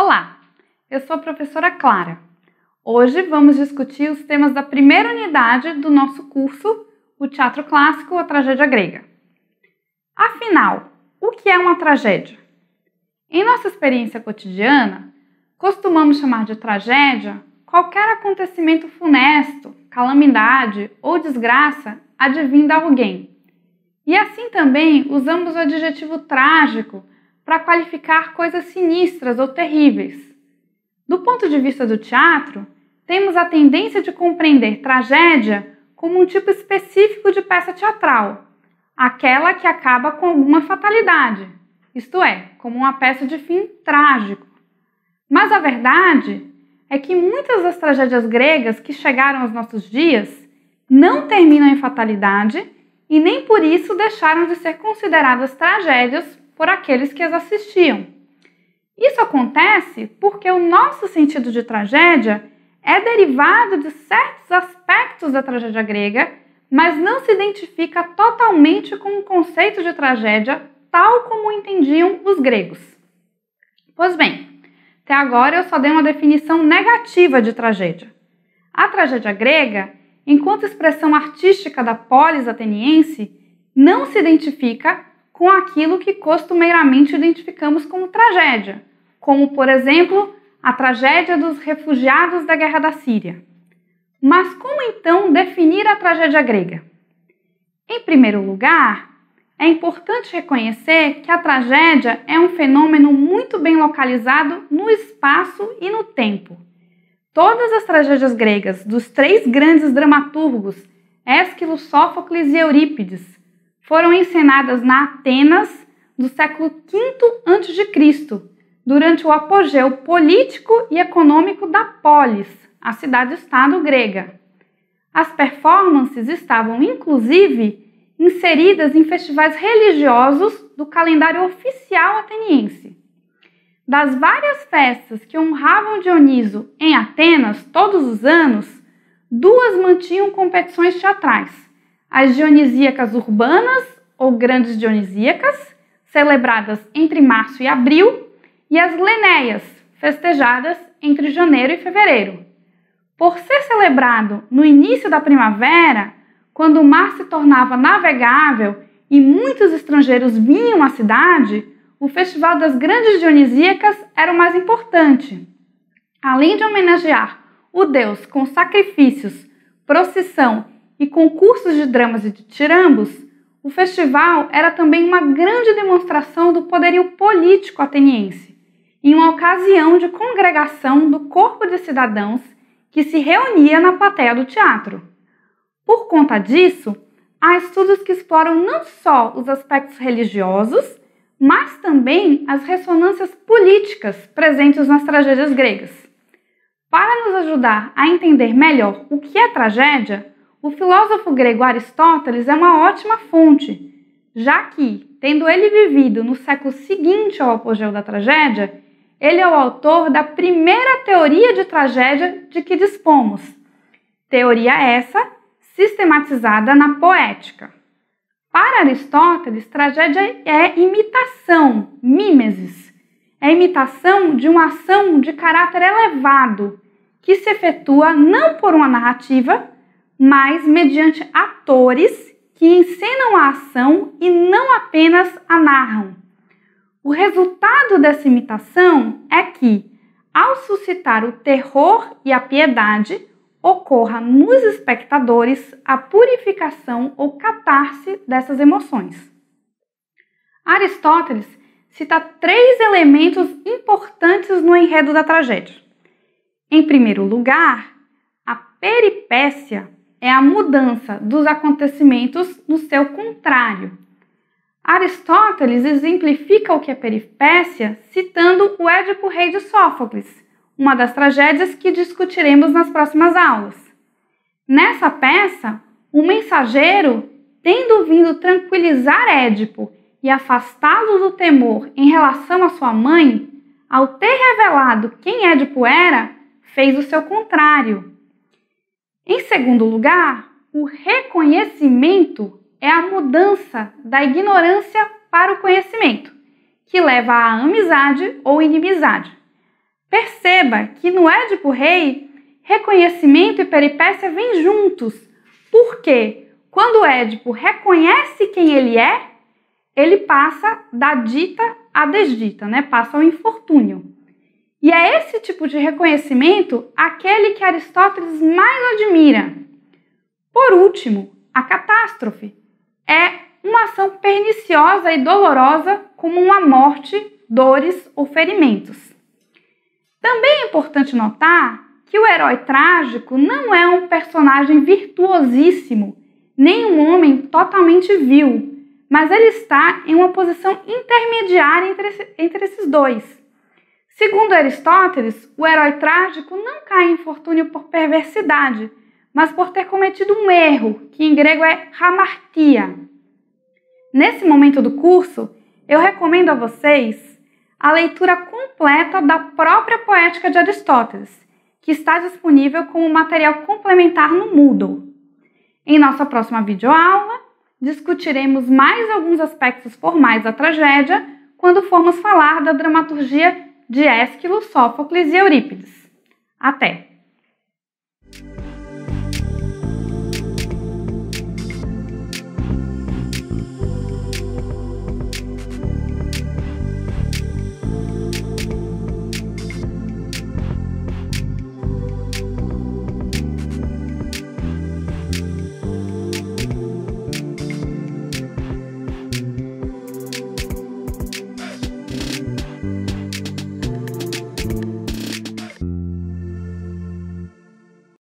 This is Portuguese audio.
Olá, eu sou a professora Clara. Hoje vamos discutir os temas da primeira unidade do nosso curso, o teatro clássico ou a tragédia grega. Afinal, o que é uma tragédia? Em nossa experiência cotidiana, costumamos chamar de tragédia qualquer acontecimento funesto, calamidade ou desgraça advinda alguém. E assim também usamos o adjetivo trágico para qualificar coisas sinistras ou terríveis. Do ponto de vista do teatro, temos a tendência de compreender tragédia como um tipo específico de peça teatral, aquela que acaba com alguma fatalidade, isto é, como uma peça de fim trágico. Mas a verdade é que muitas das tragédias gregas que chegaram aos nossos dias não terminam em fatalidade e nem por isso deixaram de ser consideradas tragédias por aqueles que as assistiam. Isso acontece porque o nosso sentido de tragédia é derivado de certos aspectos da tragédia grega, mas não se identifica totalmente com o conceito de tragédia tal como entendiam os gregos. Pois bem, até agora eu só dei uma definição negativa de tragédia. A tragédia grega, enquanto expressão artística da polis ateniense, não se identifica com aquilo que costumeiramente identificamos como tragédia, como, por exemplo, a tragédia dos refugiados da Guerra da Síria. Mas como então definir a tragédia grega? Em primeiro lugar, é importante reconhecer que a tragédia é um fenômeno muito bem localizado no espaço e no tempo. Todas as tragédias gregas dos três grandes dramaturgos, Ésquilo, Sófocles e Eurípides, foram encenadas na Atenas do século V a.C., durante o apogeu político e econômico da polis, a cidade-estado grega. As performances estavam, inclusive, inseridas em festivais religiosos do calendário oficial ateniense. Das várias festas que honravam Dioniso em Atenas todos os anos, duas mantinham competições teatrais as dionisíacas urbanas ou grandes dionisíacas, celebradas entre março e abril, e as lenéias, festejadas entre janeiro e fevereiro. Por ser celebrado no início da primavera, quando o mar se tornava navegável e muitos estrangeiros vinham à cidade, o Festival das Grandes Dionisíacas era o mais importante. Além de homenagear o deus com sacrifícios, procissão e concursos de dramas e de tirambos, o festival era também uma grande demonstração do poderio político ateniense, em uma ocasião de congregação do corpo de cidadãos que se reunia na plateia do teatro. Por conta disso, há estudos que exploram não só os aspectos religiosos, mas também as ressonâncias políticas presentes nas tragédias gregas. Para nos ajudar a entender melhor o que é tragédia, o filósofo grego Aristóteles é uma ótima fonte, já que, tendo ele vivido no século seguinte ao apogeu da tragédia, ele é o autor da primeira teoria de tragédia de que dispomos. Teoria essa sistematizada na poética. Para Aristóteles, tragédia é imitação, mimesis. É imitação de uma ação de caráter elevado que se efetua não por uma narrativa, mas mediante atores que encenam a ação e não apenas a narram. O resultado dessa imitação é que, ao suscitar o terror e a piedade, ocorra nos espectadores a purificação ou catarse dessas emoções. Aristóteles cita três elementos importantes no enredo da tragédia. Em primeiro lugar, a peripécia é a mudança dos acontecimentos no seu contrário. Aristóteles exemplifica o que é peripécia citando o Édipo Rei de Sófocles, uma das tragédias que discutiremos nas próximas aulas. Nessa peça, o mensageiro, tendo vindo tranquilizar Édipo e afastá-lo do temor em relação à sua mãe, ao ter revelado quem Édipo era, fez o seu contrário em segundo lugar, o reconhecimento é a mudança da ignorância para o conhecimento, que leva à amizade ou inimizade. Perceba que no Édipo Rei, reconhecimento e peripécia vêm juntos, porque quando Édipo reconhece quem ele é, ele passa da dita à desdita, né? passa ao infortúnio. E é esse tipo de reconhecimento aquele que Aristóteles mais admira. Por último, a catástrofe é uma ação perniciosa e dolorosa, como a morte, dores ou ferimentos. Também é importante notar que o herói trágico não é um personagem virtuosíssimo, nem um homem totalmente vil, mas ele está em uma posição intermediária entre, entre esses dois Segundo Aristóteles, o herói trágico não cai em infortúnio por perversidade, mas por ter cometido um erro, que em grego é hamartia. Nesse momento do curso, eu recomendo a vocês a leitura completa da própria poética de Aristóteles, que está disponível como material complementar no Moodle. Em nossa próxima videoaula, discutiremos mais alguns aspectos formais da tragédia quando formos falar da dramaturgia de Ésquilo, Sófocles e Eurípides. Até!